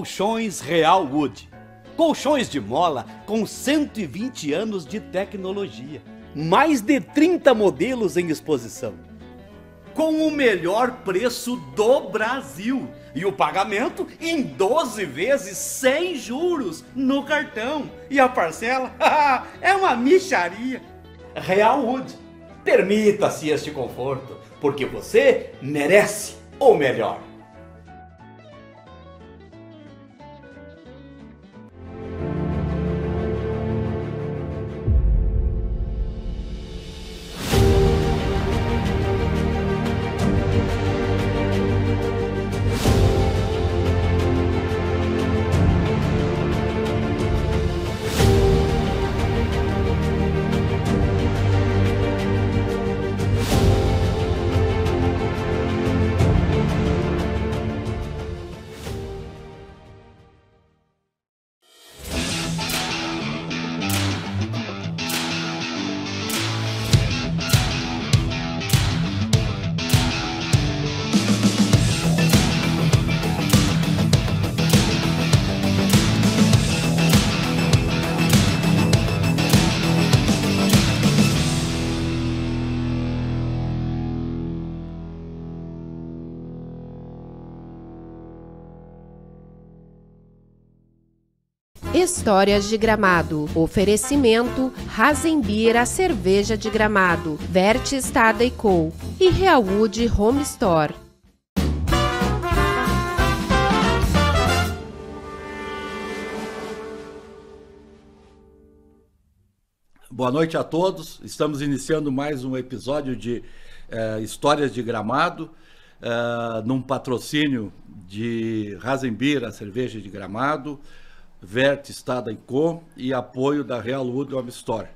Colchões Real Wood. Colchões de mola com 120 anos de tecnologia. Mais de 30 modelos em exposição. Com o melhor preço do Brasil. E o pagamento em 12 vezes sem juros no cartão. E a parcela é uma micharia. Real Wood. Permita-se este conforto, porque você merece o melhor. Histórias de Gramado. Oferecimento Razenbir a cerveja de Gramado, Verte Estada e Co. e Realwood Home Store. Boa noite a todos. Estamos iniciando mais um episódio de eh, Histórias de Gramado. Eh, num patrocínio de Razenbir, a cerveja de Gramado, Verte Estada Co e apoio da Real Wood Home Store.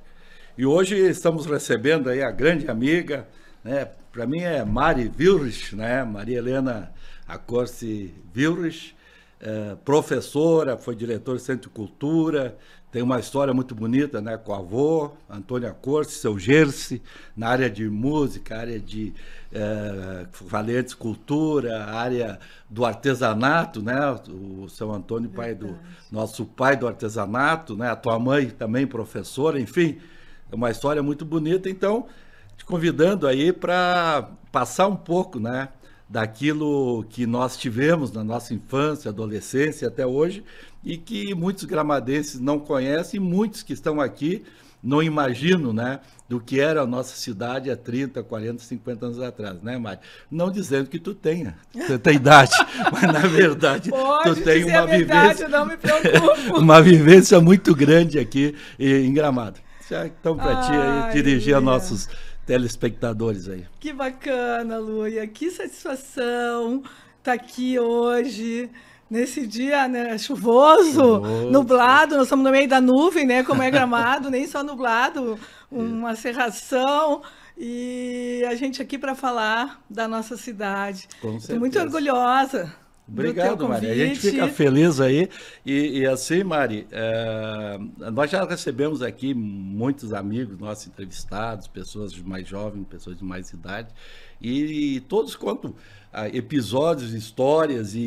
E hoje estamos recebendo aí a grande amiga, né? Para mim é Mari Vilrich, né? Maria Helena Acorce Vilrich, é, professora, foi diretora do Centro de Cultura, tem uma história muito bonita né, com a avô, Antônia Corte, seu Gerce, na área de música, área de é, eh, valentes cultura, área do artesanato, né? O seu Antônio, pai do nosso pai do artesanato, né? A tua mãe também professora, enfim, é uma história muito bonita. Então, te convidando aí para passar um pouco, né? Daquilo que nós tivemos na nossa infância, adolescência até hoje, e que muitos gramadenses não conhecem, muitos que estão aqui não imaginam né, do que era a nossa cidade há 30, 40, 50 anos atrás, né, Mari? Não dizendo que tu tenha tanta idade, mas na verdade Pode tu tem uma vivência, verdade, uma vivência muito grande aqui em Gramado. então para ti aí, dirigir a nossos telespectadores aí. Que bacana, Luia, que satisfação estar tá aqui hoje nesse dia né, chuvoso, chuvoso, nublado, nós estamos no meio da nuvem, né? Como é gramado, nem só nublado, uma é. cerração E a gente aqui para falar da nossa cidade. Estou muito orgulhosa Obrigado, Mari. A gente fica feliz aí. E, e assim, Mari, é, nós já recebemos aqui muitos amigos nossos entrevistados, pessoas mais jovens, pessoas de mais idade, e, e todos contam ah, episódios, histórias e,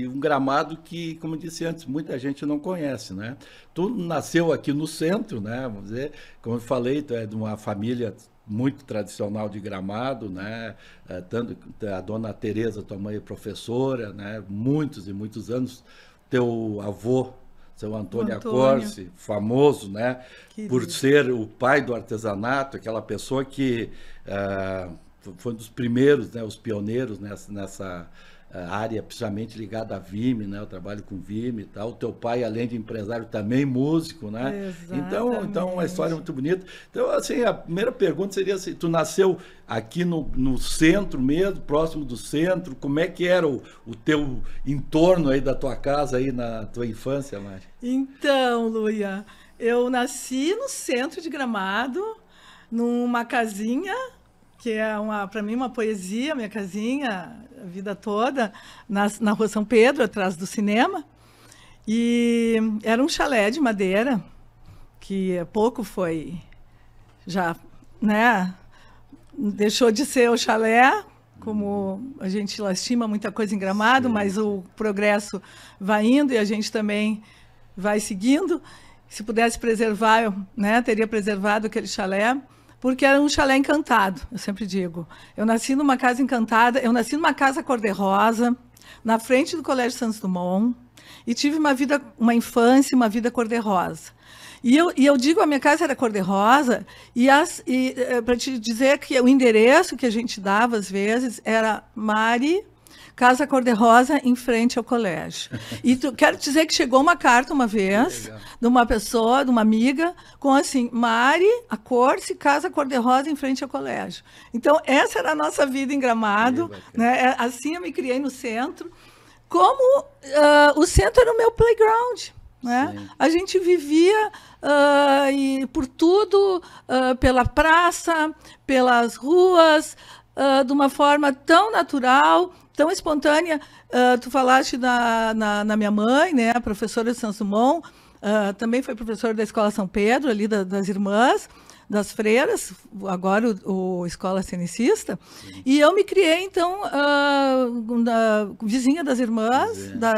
e, um gramado que, como disse antes, muita gente não conhece, né? Tu nasceu aqui no centro, né? Vamos dizer, como eu falei, tu é de uma família muito tradicional de Gramado, né? É, tanto a dona Teresa, tua mãe é professora, né? Muitos e muitos anos. Teu avô, seu Antônio, Antônio. Acorce, famoso, né? Que por Deus. ser o pai do artesanato, aquela pessoa que uh, foi um dos primeiros, né? Os pioneiros nessa, nessa eh, área precisamente ligada a Vime, né? Eu trabalho com Vime e tal. O teu pai, além de empresário, também músico, né? Exatamente. Então, então uma história muito bonita. Então, assim, a primeira pergunta seria se assim, tu nasceu aqui no, no centro mesmo, próximo do centro, como é que era o, o teu entorno aí da tua casa aí na tua infância, Mari? Então, Luia, eu nasci no centro de Gramado, numa casinha que é uma para mim uma poesia, minha casinha a vida toda, na na Rua São Pedro, atrás do cinema. E era um chalé de madeira, que há pouco foi já, né? Deixou de ser o chalé, como a gente lastima muita coisa em gramado, Sim. mas o progresso vai indo e a gente também vai seguindo. Se pudesse preservar, eu, né, teria preservado aquele chalé porque era um chalé encantado, eu sempre digo. Eu nasci numa casa encantada, eu nasci numa casa cor-de-rosa, na frente do Colégio Santos Dumont, e tive uma vida, uma infância, uma vida cor-de-rosa. E eu, e eu digo, a minha casa era cor-de-rosa, e, e eh, para te dizer que o endereço que a gente dava às vezes era Mari Casa Cor-de-Rosa, em frente ao colégio. E tu, quero dizer que chegou uma carta uma vez de uma pessoa, de uma amiga, com assim: Mari, a Corse, Casa Cor-de-Rosa, em frente ao colégio. Então, essa era a nossa vida em Gramado. né? É, assim eu me criei no centro. Como uh, o centro era o meu playground. Né? A gente vivia uh, por tudo, uh, pela praça, pelas ruas, uh, de uma forma tão natural, tão espontânea. Uh, tu falaste na, na, na, minha mãe, né, a professora de Sansumon, uh, também foi professora da Escola São Pedro, ali da, das irmãs, das freiras, agora o, o Escola Cenicista. E eu me criei, então, uh, na, vizinha das irmãs, da,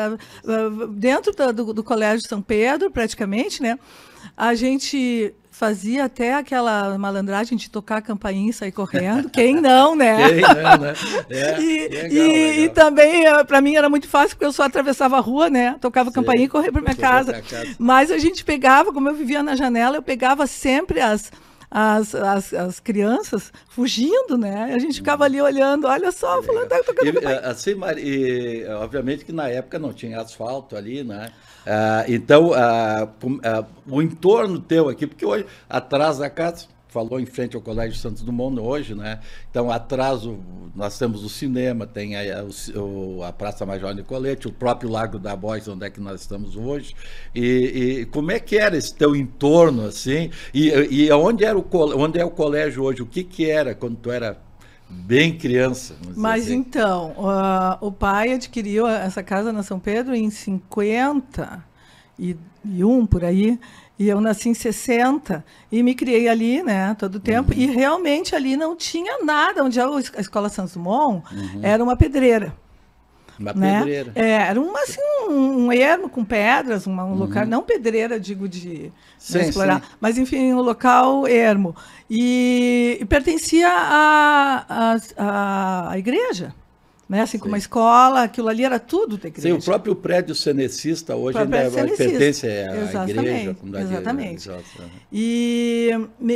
dentro da, do, do Colégio São Pedro, praticamente, né? A gente fazia até aquela malandragem de tocar a campainha e sair correndo. Quem não, né? Quem não, né? É, e, legal, e, legal. e, também, eh, para mim, era muito fácil, porque eu só atravessava a rua, né? Tocava a campainha e corria para minha casa. minha casa. Mas a gente pegava, como eu vivia na janela, eu pegava sempre as. As, as, as, crianças fugindo, né? A gente ficava uhum. ali olhando, olha só, falando tá tocando. E, eh, assim, Mari, e, eh, obviamente que na época não tinha asfalto ali, né? Ah, então, ah, ah, o entorno teu aqui, porque hoje, atrás da casa, falou em frente ao Colégio Santos Dumont hoje, né? Então, atrás o, nós temos o cinema, tem a, o, a Praça Major Nicolete, o próprio Lago da Bois, onde é que nós estamos hoje. E, e, como é que era esse teu entorno, assim? E, e onde, era o, onde é o colégio hoje? O que que era quando tu era bem criança. Mas assim. então, uh, o pai adquiriu essa casa na São Pedro em 51, por aí, e eu nasci em 60 e me criei ali, né, todo o tempo. Uhum. E realmente ali não tinha nada. Onde é a escola Santos Dumont uhum. era uma pedreira. Uma né? pedreira. É, era uma, assim, um, um ermo com pedras, um um uhum. local, não pedreira, digo, de né, sim, explorar, sim. mas enfim, um local ermo. E, e pertencia à a, a, a, igreja né? Assim Sim. como a escola, aquilo ali era tudo da igreja. Sim, o próprio prédio cenecista hoje ainda é, pertence à exatamente, igreja. exatamente. E,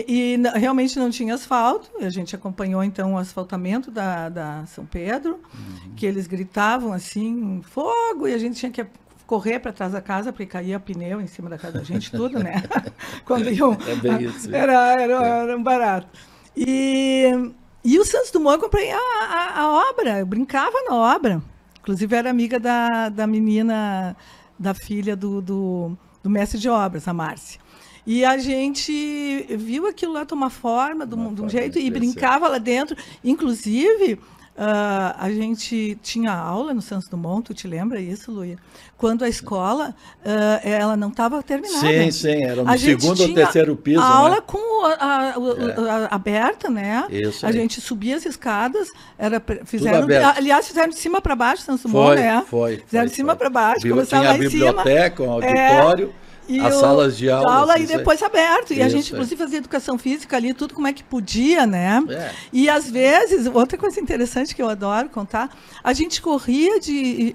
e, realmente não tinha asfalto, a gente acompanhou então o asfaltamento da, da São Pedro, uhum. que eles gritavam assim, fogo, e a gente tinha que correr para trás da casa, porque caía pneu em cima da casa da gente, tudo, né? Quando iam, é bem isso. Era, era, é. era um barato. E e o Santos Dumont, eu comprei a, a, a, obra, eu brincava na obra. Inclusive, era amiga da, da menina, da filha do, do, do mestre de obras, a Márcia. E a gente viu aquilo lá tomar forma, de um, jeito, e brincava lá dentro. Inclusive, Uh, a gente tinha aula no Santos Dumont, tu te lembra isso, Luia? Quando a escola, uh, ela não estava terminada. Sim, sim, era no a segundo ou terceiro piso. A né? aula com a, a, é. a, é. aberta, né? Isso. Aí. A gente subia as escadas, era, fizeram, aliás, fizeram de cima para baixo, Santos Dumont, foi, né? Foi, Fizeram foi, de cima para baixo, começaram lá em cima. biblioteca, um é. auditório. É, e As salas de aula. aula e é depois é. aberto. E isso, a gente, é. inclusive, fazia educação física ali, tudo como é que podia, né? É. E às vezes, outra coisa interessante que eu adoro contar, a gente corria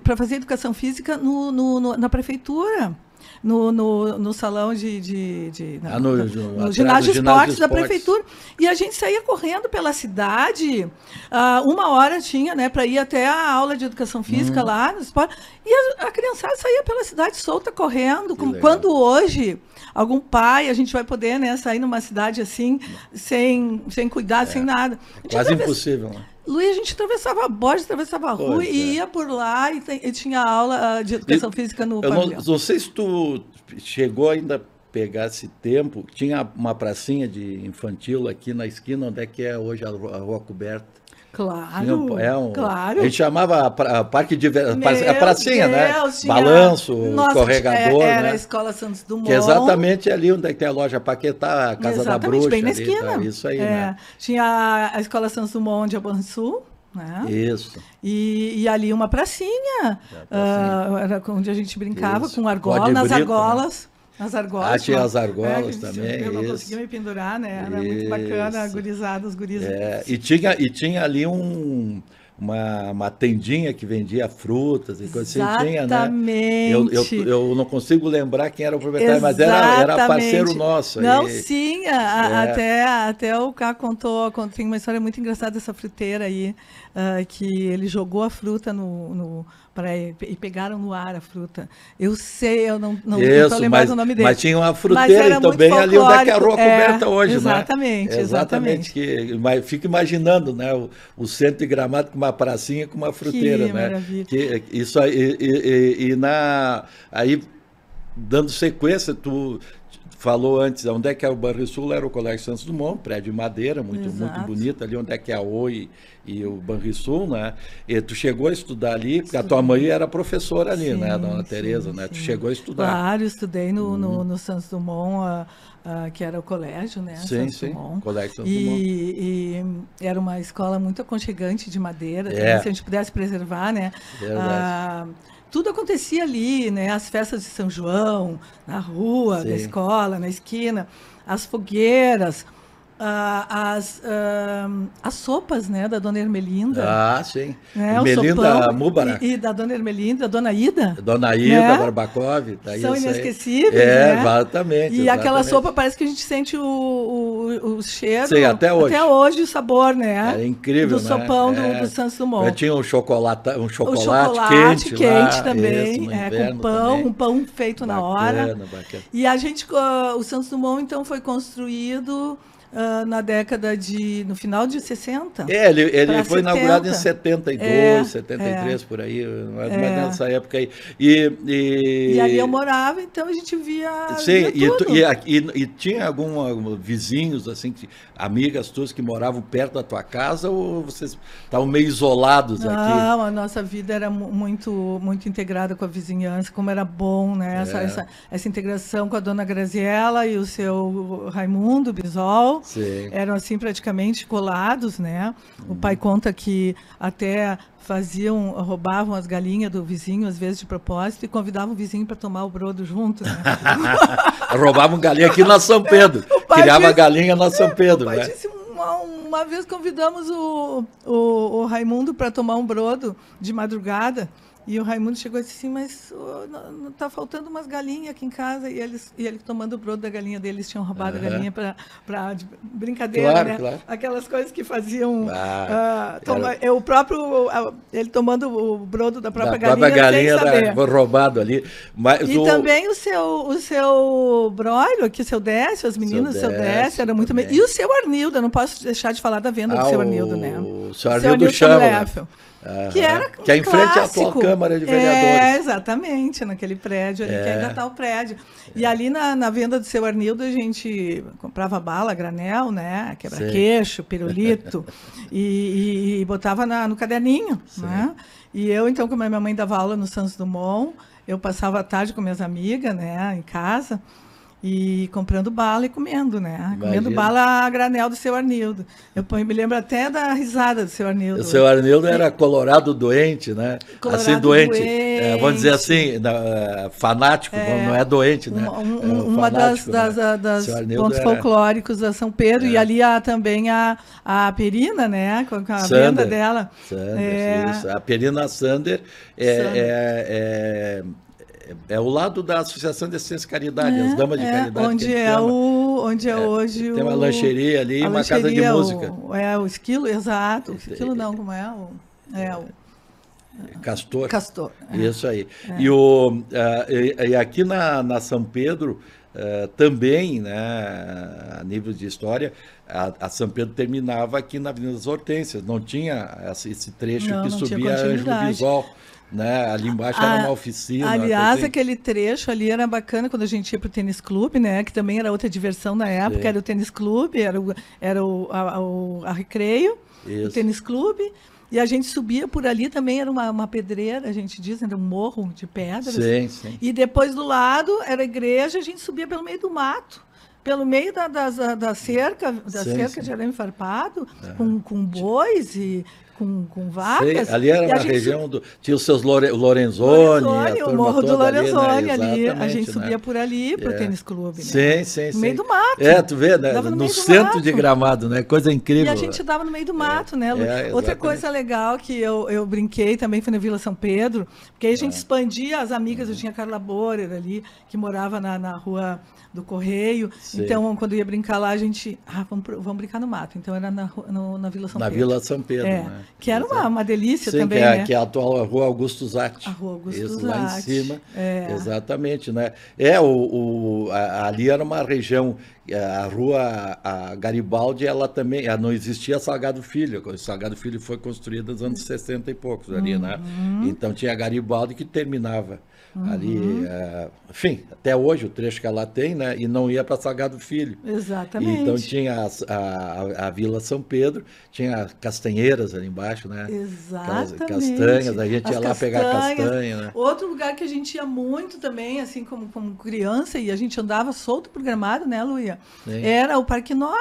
para fazer educação física no, no, no, na prefeitura no, no, no salão de. de, de na, ah, no, no, no, ginásio de esportes da prefeitura. E a gente saía correndo pela cidade. Uh, uma hora tinha, né, para ir até a aula de educação física hum. lá no esporte. E a, a criançada saía pela cidade solta correndo, quando hoje algum pai, a gente vai poder né, sair numa cidade assim, sem, sem cuidar é. sem nada. Quase atravessa... impossível, né? Luiz, a gente atravessava a atravessava a rua e é. ia por lá e, tem, e, tinha aula ah, de educação e, física no eu Não, não sei se tu chegou ainda pegar esse tempo, tinha uma pracinha de infantil aqui na esquina, onde é que é hoje a Rua Coberta. Claro, é, é um, claro. A gente chamava parque de Meu a pracinha, né? Deus, né? Tinha... Balanço, Nossa, escorregador. É, era né? a escola Santos Dumont. Que é exatamente ali onde é tem a loja Paquetá, a Casa da Bruxa. Bem na ali, esquina. Tá, isso aí, é, né? Tinha a escola Santos Dumont de Abançu. Né? Isso. E, e, ali uma pracinha, é pracinha. Uh, era onde a gente brincava Isso. com argola, nas argolas. Né? As argolas. Achei as argolas é, também. Eu não conseguia me pendurar, né? Era isso. muito bacana, a gurizada, as gurizas. É, e, tinha, e tinha ali um. Uma, uma tendinha que vendia frutas e coisas assim. Tinha, né? Eu, eu, eu não consigo lembrar quem era o proprietário, Exatamente. mas era, era parceiro nosso. Não, e... sim, a, é. até, até o Cá contou, tem uma história muito engraçada dessa fruteira aí, uh, que ele jogou a fruta no, no praia e pegaram no ar a fruta. Eu sei, eu não, não, estou lembrando o nome dele. Mas tinha uma fruteira também ali onde é que é a rua é, coberta hoje, né? exatamente, né? exatamente, exatamente. Que, fico imaginando, né? O, o, centro de gramado com uma pracinha com uma fruteira, que né? Maravilha. Que, isso aí, e, e, e na, aí dando sequência, tu falou antes, onde é que é o Banrisul era o Colégio Santos Dumont, prédio de madeira, muito, muito bonito ali, onde é que é a OI e, o o Banrisul, né? E tu chegou a estudar ali, porque a tua mãe era professora ali, né, sim, né, dona sim, Tereza, né? Sim. Tu chegou a estudar. Claro, estudei no, no, uhum. no, Santos Dumont, que era o colégio, né? Sim, Santos sim, Dumont. Colégio Santos e, Dumont. E era uma escola muito aconchegante de madeira, é. se a gente pudesse preservar, né? Verdade. Ah, tudo acontecia ali, né? As festas de São João, na rua, Sim. na escola, na esquina, as fogueiras, ah, as, uh, as sopas, né, da Dona Ermelinda. Ah, sim. Né, Ermelinda Mubarak. E, e, da Dona Ermelinda, Dona Ida. Dona né? Ida, né? Barbakov. Tá São inesquecíveis, É, né? exatamente. E exatamente. aquela sopa parece que a gente sente o, o, o cheiro. Sim, até hoje. Até hoje o sabor, né? É incrível, Do né? sopão é. do, do Santos Dumont. Eu tinha um chocolate, um chocolate, chocolate quente, quente lá, também, é, com pão, também. um pão feito bacana, na hora. Bacana. E a gente, o Santos Dumont, então, foi construído uh, na década de. no final de 60. É, ele, ele foi 70. inaugurado em 72, é, 73, é, por aí, mas, é. nessa época aí. E, e... e ali eu morava, então a gente via. Sim, via e, tu, e, e, tinha alguns vizinhos, assim, que, amigas tuas que moravam perto da tua casa ou vocês estavam meio isolados Não, aqui? Não, a nossa vida era muito, muito integrada com a vizinhança, como era bom, né? Essa, é. essa, essa integração com a dona Graziella e o seu Raimundo Bisol. Sim. eram assim praticamente colados, né? O pai uhum. conta que até faziam, roubavam as galinhas do vizinho, às vezes de propósito, e convidavam o vizinho para tomar o brodo junto. Né? roubavam galinha aqui na São Pedro. Criava disse, galinha na São é, Pedro, né? uma, uma, vez convidamos o, o, o Raimundo para tomar um brodo de madrugada. E o Raimundo chegou e disse assim, mas oh, tá faltando umas galinhas aqui em casa. E, eles, e ele tomando o brodo da galinha dele eles tinham roubado uhum. a galinha para brincadeira, claro, né? Claro. Aquelas coisas que faziam... Ah, uh, toma, era... É o próprio... ele tomando o brodo da própria da galinha, própria galinha sem da, né, roubado ali. Mas e o... também o seu, o seu Broilio aqui, o seu Décio, as meninas o seu Décio, era muito... E o seu Arnildo, eu não posso deixar de falar da venda ah, do seu Arnildo, né? O seu Arnildo, seu Arnildo, Arnildo chama, né? Que era Que é em clássico. frente à atual Câmara de Vereadores. É, exatamente, naquele prédio ali, é. que ainda está o prédio. É. E ali na, na, venda do seu Arnildo, a gente comprava bala, granel, né? Quebra-queixo, pirulito, e, e, e, botava na, no caderninho, Sim. né? E eu, então, como a minha mãe dava aula no Santos Dumont, eu passava a tarde com minhas amigas, né, em casa e comprando bala e comendo, né? Imagina. Comendo bala a granel do seu Arnildo. Eu me lembro até da risada do seu Arnildo. O seu Arnildo era colorado doente, né? Colorado assim, doente. doente. É, vamos dizer assim, é, fanático, é, não é doente, né? Uma, um, é uma das, né? das, ah, das pontos era... folclóricos da São Pedro. É. E ali há também a, a Perina, né? Com a Sander, venda dela. Sander, é. isso. A Perina Sander é é, é o lado da Associação de Assistência Caridade, é, as Damas de é, Caridade. Onde é, o, onde é, é hoje. Tem uma lancheria ali e uma casa de música. O, é o esquilo, exato. O esquilo é, não, como é? O, é o. Castor. Castor. Isso aí. E, o, e, e, aqui na, na São Pedro, Uh, também, né, a nível de história, a, a, São Pedro terminava aqui na Avenida das Hortências, não tinha esse trecho não, que não subia Ângelo visual né? Ali embaixo a, era ah, uma oficina. Aliás, assim. aquele trecho ali era bacana quando a gente ia para o tênis clube, né? Que também era outra diversão na época, Sim. era o tênis clube, era o, era o, a, a recreio, Isso. o tênis clube. E a gente subia por ali também, era uma, uma pedreira, a gente diz, né? era um morro de pedras. Sim, sim. E depois do lado era a igreja, a gente subia pelo meio do mato, pelo meio da, da, da cerca, da sim, cerca sim. de arame farpado, é. com, com bois e com, com vacas. Sei, ali era uma região do. Tinha os seus Lore, Lorenzoni. Lorenzoni o Morro do né? Lorenzoni ali. Né? ali a gente subia né? por ali é. para o tênis clube. Né? Sim, sim, sim. No meio do mato. É, tu vê, né? No, no centro de gramado, né? Coisa incrível. E a gente né? dava no meio do é. mato, é. né, É, Outra coisa legal que eu, eu brinquei também foi na Vila São Pedro, porque aí a gente é. expandia as amigas, eu uhum. tinha Carla Borer ali, que morava na, na rua do correio. Sim. Então, quando ia brincar lá, a gente. Ah, vamos, vamos brincar no mato. Então era na, no, na Vila São na Pedro. Na Vila São Pedro, é, né? Que era uma, uma delícia Sim, também. Que é, né? que é a atual Rua Augusto Zatti. A Rua Augusto Isso, Zatti. lá em cima. É. Exatamente, né? É, o, o a, ali era uma região. É, a rua a Garibaldi, ela também. É, não existia Salgado Filho. O Salgado Filho foi construído nos anos 60 hum. e poucos ali, né? uhum. né? Então tinha Garibaldi que terminava. Uhum. Ali, eh, é, enfim, até hoje o trecho que ela tem, né? E não ia para Sagrado Filho. Então, Exatamente. Então tinha a, a, a, Vila São Pedro, tinha castanheiras ali embaixo, né? Exatamente. castanhas, a gente As ia lá pegar castanha, né? Outro lugar que a gente ia muito também, assim como, como criança, e a gente andava solto pro gramado, né, Luia? Sim. Era o Parque Nor.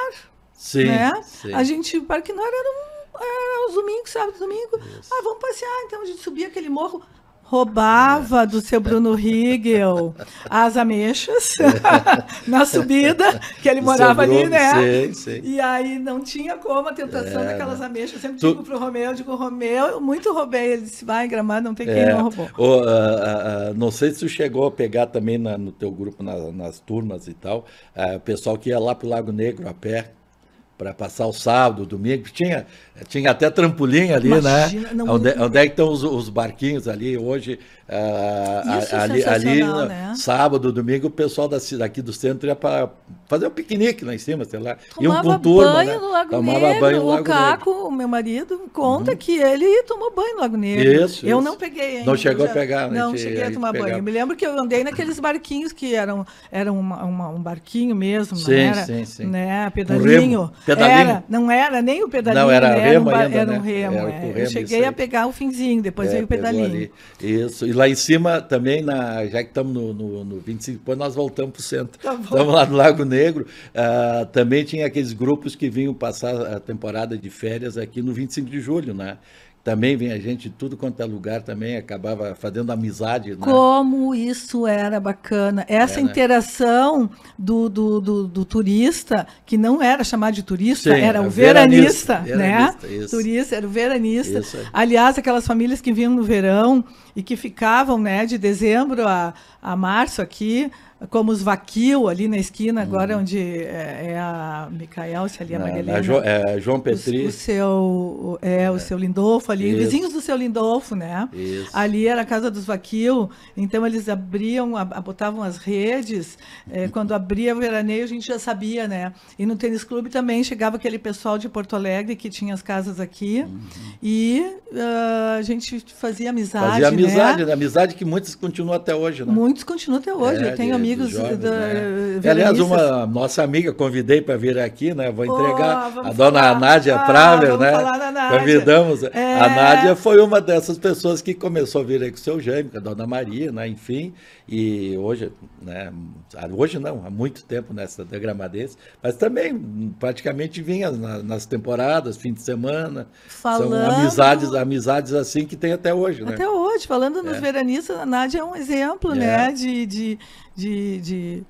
Sim, né? sim. A gente, o Parque Nor era um era os domingos, sábado, domingo. Isso. Ah, vamos passear. Então a gente subia aquele morro roubava do seu Bruno Riegel as ameixas na subida, que ele morava ali, né? Sim, sim. E aí não tinha como a tentação é. daquelas ameixas. Eu sempre tu... digo pro Romeu, eu digo, Romeu, eu muito roubei. Ele disse, vai, gramado, não tem quem é. não roubou. uh, uh, não sei se tu chegou a pegar também na, no teu grupo, na, nas turmas e tal, o uh, pessoal que ia lá pro Lago Negro a pé para passar o sábado, domingo. Tinha, tinha até trampolim ali, né? Imagina, né? Não, onde, é, onde é que estão os, os barquinhos ali? Hoje ah, é ali, ali né? sábado, domingo, o pessoal da, daqui do centro ia para fazer um piquenique lá em cima, sei lá. Tomava Iam com banho né? no Lago Tomava Negro. Banho no Lago o Caco, Negro. o meu marido, conta uhum. que ele tomou banho no Lago Negro. Isso, eu isso. não peguei ainda. Não chegou já, a pegar, né? Não gente, cheguei a tomar banho. Eu me lembro que eu andei naqueles barquinhos que eram, eram uma, uma, um barquinho mesmo, sim, era, sim, sim. né? Pedalinho. pedalinho. Era, não era nem o pedalinho, não, era, né? remo era, um, ainda, era um remo. Era, eu cheguei a pegar o finzinho, depois é, veio o pedalinho. Isso, lá em cima também, na, já que estamos no, no, no 25, depois nós voltamos para o centro. Tá estamos lá no Lago Negro. Uh, também tinha aqueles grupos que vinham passar a temporada de férias aqui no 25 de julho, né? também vinha gente de tudo quanto é lugar também acabava fazendo amizade né? como isso era bacana essa é, né? interação do, do, do, do, turista que não era chamado de turista Sim, era o veranista, veranista né turista era o veranista aliás aquelas famílias que vinham no verão e que ficavam né, de dezembro a, a março aqui, como os Vaquil, ali na esquina, agora uhum. onde é, é, a Micael, se ali é a Magalhães. Jo, é, João Petri. O, o seu, é, é, o é. seu Lindolfo ali, Isso. vizinhos do seu Lindolfo, né? Isso. Ali era a casa dos Vaquil, então eles abriam, botavam as redes, é, uhum. quando abria veraneio a gente já sabia, né? E no tênis clube também chegava aquele pessoal de Porto Alegre que tinha as casas aqui, uhum. e uh, a gente fazia amizade, fazia amizade, né? amizade que muitos continuam até hoje, né? Muitos continuam até hoje. É, eu tenho de, amigos. Jovens, da, né? Aliás, uma nossa amiga convidei para vir aqui, né? Vou entregar oh, a dona falar. Nádia ah, né? Nádia. Convidamos. É... A Nádia foi uma dessas pessoas que começou a vir aí com o seu gêmeo, com a dona Maria, né? Enfim. E hoje, né? Hoje não, há muito tempo nessa degramadense, mas também praticamente vinha nas, nas temporadas, fim de semana. Falando... São amizades, amizades assim que tem até hoje, né? Até hoje falando nos é. veranistas, a Nádia é um exemplo, é. né? De, de, de, de,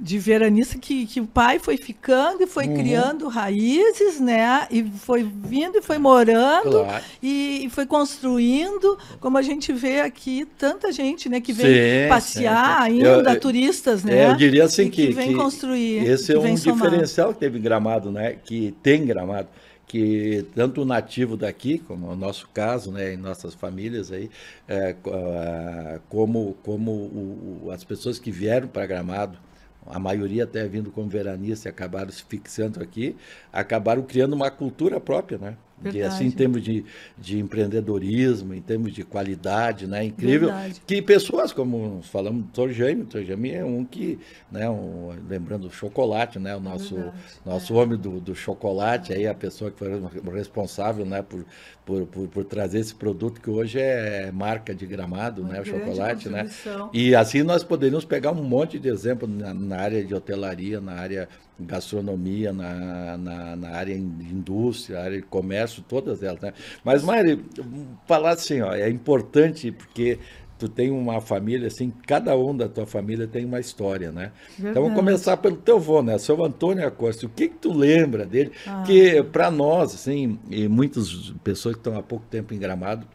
de veranista que, que o pai foi ficando e foi uhum. criando raízes, né? E foi vindo e foi morando claro. e, e, foi construindo, como a gente vê aqui, tanta gente, né? Que vem sim, passear sim. ainda, eu, é, eu, turistas, né? Eu diria assim que, que... vem que construir. Esse é um somar. diferencial que teve Gramado, né? Que tem Gramado que tanto o nativo daqui, como o nosso caso, né, em nossas famílias aí, é, ah, como, como o, as pessoas que vieram para Gramado, a maioria até vindo como veranista e acabaram se fixando aqui, acabaram criando uma cultura própria, né? Verdade. E assim, em termos de, de empreendedorismo, em termos de qualidade, né? Incrível. Verdade. Que pessoas, como falamos do Dr. o Dr. é um que, né? Um, lembrando o chocolate, né? O nosso, nosso é. homem do, do chocolate, aí a pessoa que foi responsável, né? Por, por, por, por, trazer esse produto que hoje é marca de gramado, Uma né? O chocolate, né? E assim nós poderíamos pegar um monte de exemplo na, na área de hotelaria, na área gastronomia, na, na, na, área de indústria, área de comércio, todas elas. Né? Mas, Mari, falar assim, ó, é importante porque tu tem uma família, assim, cada um da tua família tem uma história, né? Verdade. Então, vamos começar pelo teu avô, né? Seu Antônio Acosta, o que que tu lembra dele? Ah. Que, para nós, assim, e muitas pessoas que estão há pouco tempo em Gramado,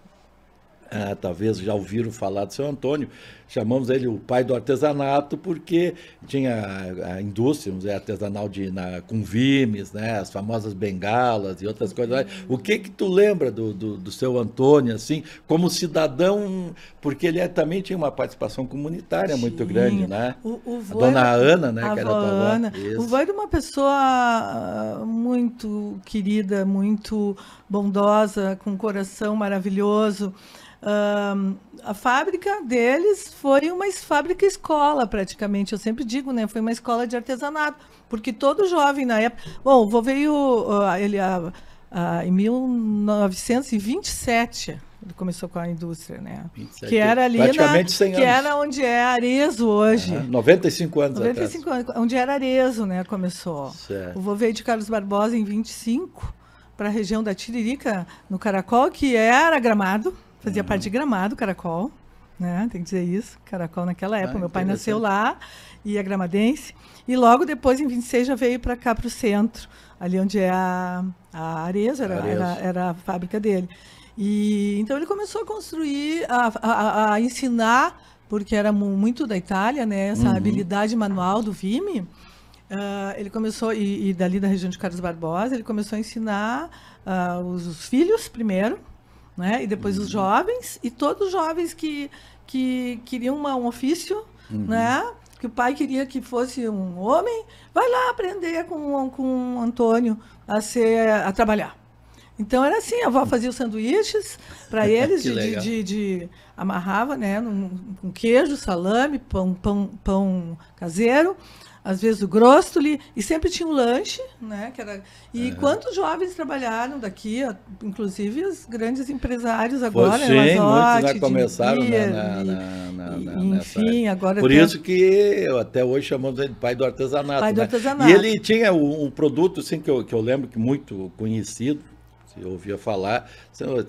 ah, talvez já ouviram falar do seu Antônio, chamamos ele o pai do artesanato, porque tinha ah, a indústria dizer, artesanal de, na, com vimes, né, as famosas bengalas e outras coisas. O que que tu lembra do, do, do seu Antônio, assim, como cidadão, porque ele é, também tinha uma participação comunitária muito grande, né? O, o a dona era, Ana, né, que era Ana. O vô era uma pessoa ah, muito querida, muito bondosa, com um coração maravilhoso. Uh, a fábrica deles foi uma fábrica escola, praticamente. Eu sempre digo, né? Foi uma escola de artesanato, porque todo jovem na época. Bom, vou veio uh, ele uh, em 1927. Ele começou com a indústria, né? 27, que era ali praticamente na, 100 anos. que era onde é Arezo hoje. 95 anos 95 atrás. onde era Arezo, né, começou. Certo. O voveio de Carlos Barbosa em 25 para a região da Tiririca, no Caracol, que era Gramado. Fazia uhum. parte de Gramado, Caracol, né? Tem que dizer isso, Caracol naquela ah, época. Ah, Meu pai nasceu lá e é gramadense. E logo depois, em 26, já veio para cá, para o centro, ali onde é a, a Arezzo, era, Era, era a fábrica dele. E então ele começou a construir, a, a, a ensinar, porque era muito da Itália, né? Essa uhum. habilidade manual do Vime. Uh, ah, ele começou, e, e, dali da região de Carlos Barbosa, ele começou a ensinar uh, os, os filhos primeiro, né? E depois uhum. os jovens e todos os jovens que que queriam uma, um ofício, uhum. né? Que o pai queria que fosse um homem, vai lá aprender com com o Antônio a ser a trabalhar. Então era assim, a avó uhum. fazia os sanduíches para eles, de, de, de, de, amarrava, né, com um queijo, salame, pão, pão, pão caseiro, às vezes o Grostoli, e sempre tinha um lanche, né? Que era, e quantos jovens trabalharam daqui, inclusive os grandes empresários agora, Pô, sim, muitos já né, começaram Didier, né, na, na, na, na e, Enfim, agora Por tem... isso que até hoje chamamos ele de pai do artesanato. Pai né? do artesanato. E ele tinha um, um produto assim, que, eu, que eu lembro que muito conhecido, eu ouvia falar,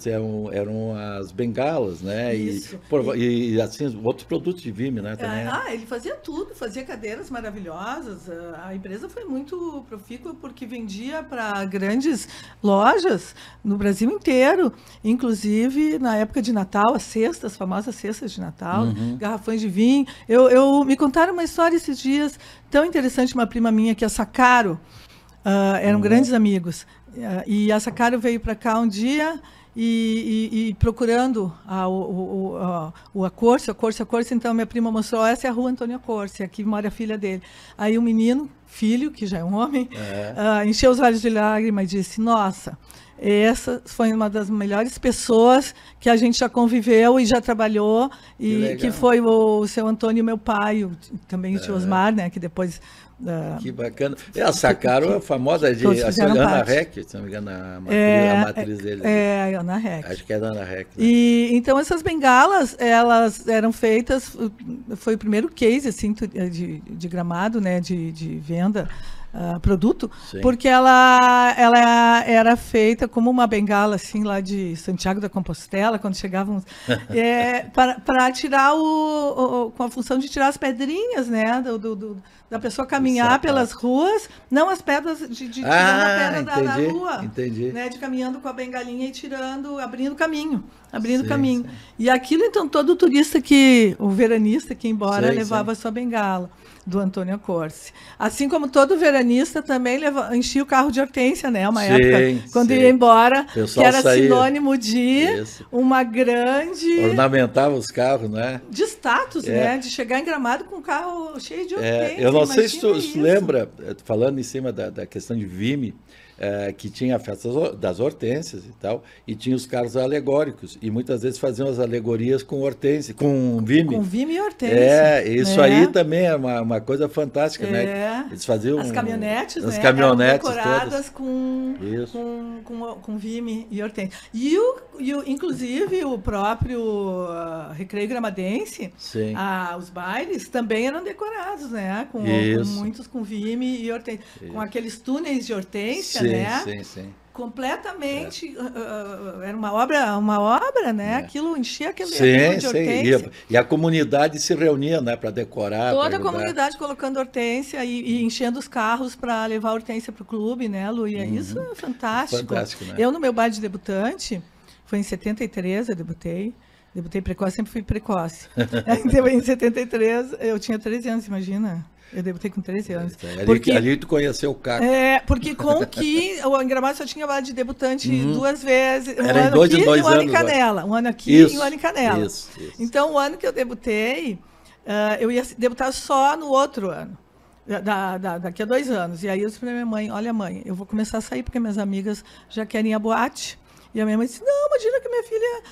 eram, é eram as bengalas, né? Isso. E, e, e assim, outros produtos de Vime, né? Também. Né? Ah, ele fazia tudo, fazia cadeiras maravilhosas. Ah, a empresa foi muito profícua porque vendia para grandes lojas no Brasil inteiro, inclusive na época de Natal, as cestas, as famosas cestas de Natal, uhum. garrafões de vinho. Eu, eu me contaram uma história esses dias tão interessante, uma prima minha que é Sacaro. Uh, ah, eram uhum. grandes amigos. É, e a Sacaro veio para cá um dia e, e, e procurando a, o, a, o, a Corsa, a Corsa, a Corsa, então minha prima mostrou, essa é a rua Antônio Corsa, aqui mora a filha dele. Aí o um menino, filho, que já é um homem, é. Uh, encheu os olhos de lágrimas e disse, nossa, essa foi uma das melhores pessoas que a gente já conviveu e já trabalhou, e que, que foi o, o seu Antônio, meu pai, o, também o é. tio Osmar, né, que depois da... É. Que bacana. É, a sacaram é a famosa de a Ana Reck, se não me engano, a matriz, é, a matriz É, a Ana Reck. Acho que é a Ana Reck. Né? E, então, essas bengalas, elas eram feitas, foi o primeiro case assim, de, de gramado, né, de, de venda uh, produto, Sim. porque ela, ela era feita como uma bengala, assim, lá de Santiago da Compostela, quando chegavam, é, para tirar o, o, com a função de tirar as pedrinhas, né, do, do, do da pessoa caminhar pelas ruas, não as pedras de, de ah, tirando ah, a pedra entendi, da, da, rua, entendi. né, de caminhando com a bengalinha e tirando, abrindo caminho, abrindo sim, caminho. Sim. E aquilo então todo turista que o veranista que ia embora sim, levava sim. sua bengala do Antônio Corsi. Assim como todo veranista também enchia o carro de hortência, né? Uma sim, época, quando sim. ia embora, que era saía. sinônimo de Isso. uma grande... Ornamentava os carros, né? De status, é. né? De chegar em Gramado com um carro cheio de hortência. É. Eu não sei se tu, lembra, eh, falando em cima da, da questão de Vime, é, que tinha a festa das hortênsias e tal, e tinha os carros alegóricos, e muitas vezes faziam as alegorias com hortênsia, com vime. Com vime e hortênsia. É, isso é. aí também é uma, uma coisa fantástica, né? é. né? Eles faziam... As caminhonetes, as né? caminhonetes decoradas todas. Com, isso. com, com, com vime e hortênsia. E o e, inclusive, o próprio uh, Recreio Gramadense, uh, os bailes também eram decorados, né? Com, com muitos com vime e hortênsia. Com aqueles túneis de hortênsia, sim, né? Sim, sim. Completamente. É. Uh, era uma obra, uma obra, né? É. Aquilo enchia aquele sim, de hortênsia. Sim. E, a comunidade se reunia, né? Para decorar. Toda a comunidade colocando hortênsia e, e enchendo os carros para levar hortênsia para o clube, né, Lu? E é uhum. isso é fantástico. Fantástico, né? Eu, no meu baile de debutante foi em 73 eu debutei. Debutei precoce, sempre fui precoce. então, em 73, eu tinha 13 anos, imagina. Eu debutei com 13 é, anos. ali, porque, ali tu conheceu o Caco. É, porque com que o Gramado só tinha de debutante uhum. duas vezes. Um Era ano dois aqui e dois um ano em né? Canela. Um ano aqui isso, e um ano em Canela. Isso, isso. Então, o ano que eu debutei, uh, eu ia debutar só no outro ano. Da, da, daqui a dois anos. E aí eu disse pra minha mãe, olha mãe, eu vou começar a sair porque minhas amigas já querem a boate. E a minha mãe disse: Não, imagina que minha filha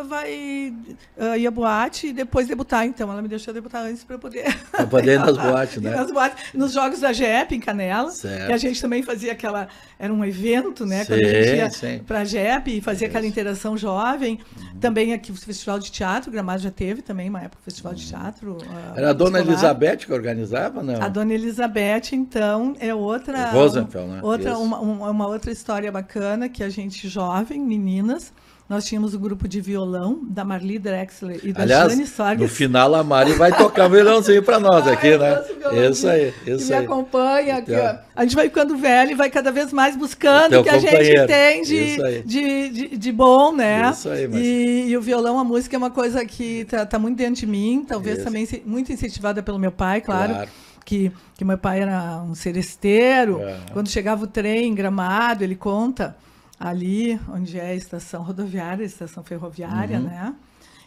uh, vai uh, ir à boate e depois debutar. Então, ela me deixou debutar antes para eu poder. Para poder ir nas boates, né? Nas boates, nos jogos da GEP em Canela. Certo. E a gente também fazia aquela. Era um evento, né? Sim, quando a gente ia para a GEP e fazia aquela interação jovem. Uhum. Também aqui o Festival de Teatro, Gramado já teve também, uma época, o Festival uhum. de Teatro. Uh, era a dona escolar. Elizabeth que organizava, não? A dona Elizabeth, então, é outra. É Rosenfeld, né? Outra, uma, uma outra história bacana que a gente jovem meninas. Nós tínhamos o um grupo de violão da Marli Drexler e da Aliás, Jane Sorges. No final a Mari vai tocar violãozinho para nós aqui, né? Isso aí, isso aí. Me acompanha aqui, então, A gente vai ficando velho e vai cada vez mais buscando o que a gente tem de, de, de, de, bom, né? Isso aí, mas... e, e o violão, a música é uma coisa que tá, tá muito dentro de mim, talvez isso. também muito incentivada pelo meu pai, claro. claro. Que, que meu pai era um seresteiro. É. Quando chegava o trem Gramado, ele conta ali onde é a estação rodoviária, a estação ferroviária, uhum. né?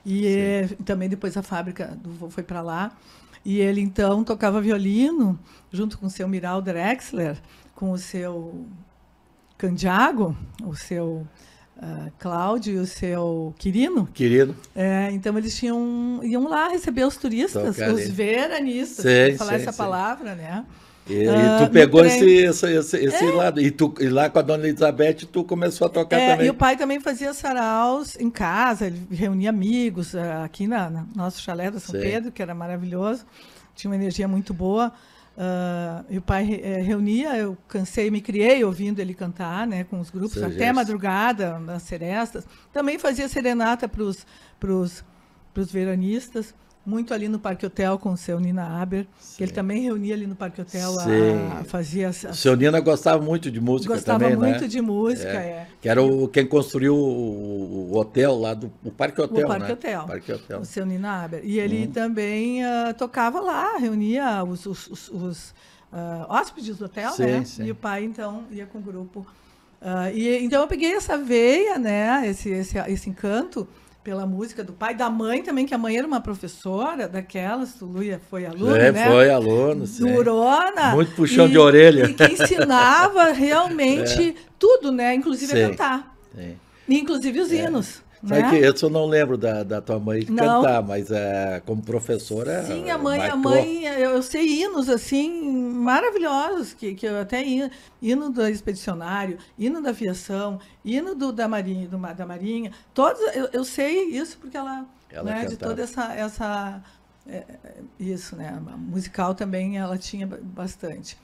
E eh, também depois a fábrica do voo foi para lá. E ele então tocava violino junto com o seu Miralder Exler, com o seu Candiago, o seu uh, Cláudio e o seu Quirino. Quirino. É, então eles tinham iam lá receber os turistas, Tocar os ali. veranistas, sei, falar essa palavra, né? E, ah, e tu pegou esse, esse, esse, esse é. lado. E, tu, e lá com a dona Elizabeth, tu começou a tocar é, também. E o pai também fazia saraus em casa, ele reunia amigos ah, aqui na, na nosso chalé da São Sim. Pedro, que era maravilhoso. Tinha uma energia muito boa. Uh, e o pai é, reunia, eu cansei, me criei ouvindo ele cantar, né, com os grupos, Sim, até madrugada, nas serestas. Também fazia serenata para os veranistas muito ali no Parque Hotel com o seu Nina Aber, que ele também reunia ali no Parque Hotel, a, a, fazia... O seu Nina gostava muito de música gostava também, Gostava né? muito né? de música, é. é. Que era o, quem construiu o, o hotel lá, do, o Parque Hotel, o Parque né? Hotel. O Parque Hotel. O seu Nina Aber. E ele hum. também uh, tocava lá, reunia os, os, os, os uh, hóspedes do hotel, sim, né? Sim. E o pai, então, ia com o grupo... Uh, e, então eu peguei essa veia, né, esse, esse, esse encanto, pela música do pai, da mãe também, que a mãe era uma professora daquelas, tu Luia foi aluno, é, né? foi aluno, sim. Durona. Muito puxão e, de orelha. E que ensinava realmente é. tudo, né? Inclusive sim. a cantar. Sim. Inclusive os é. hinos. Sabe né? que eu só não lembro da, da tua mãe não. cantar, mas é, como professora. Sim, a é, mãe, marcou. a mãe, é, eu sei hinos assim, maravilhosos, que, que eu até hino, hino do expedicionário, hino da aviação, hino do, da, marinha, do, da Marinha, todos, eu, eu sei isso porque ela, ela né, de toda essa, essa é, é isso, né, musical também ela tinha bastante.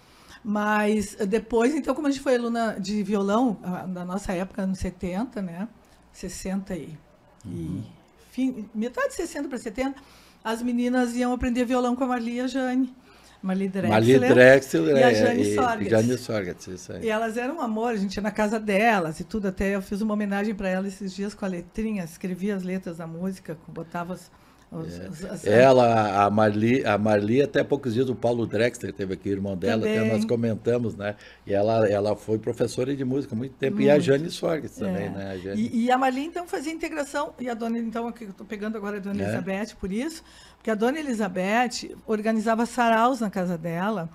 Mas depois, então, como a gente foi aluna de violão, na nossa época, anos 70, né, 60 aí. Uhum. E fim, metade de 60 para 70, as meninas iam aprender violão com a Marli e a Jane. Marli Drexler, Marli Drexler e a é, Jane e, E, Jane e elas eram um amor, a gente ia na casa delas e tudo. Até eu fiz uma homenagem para elas esses dias com a letrinha, escrevia as letras da música, botava as é. Os, os, Ela, a Marli, a Marli, até poucos dias o Paulo Drexler teve aqui, irmão dela, também. até nós comentamos, né? E ela, ela foi professora de música há muito tempo. Muito. E a Jane Sorges é. também, né? A Jane... e, e, a Marli, então, fazia integração. E a dona, então, que eu estou pegando agora a dona é. Elizabeth por isso, porque a dona Elizabeth organizava saraus na casa dela.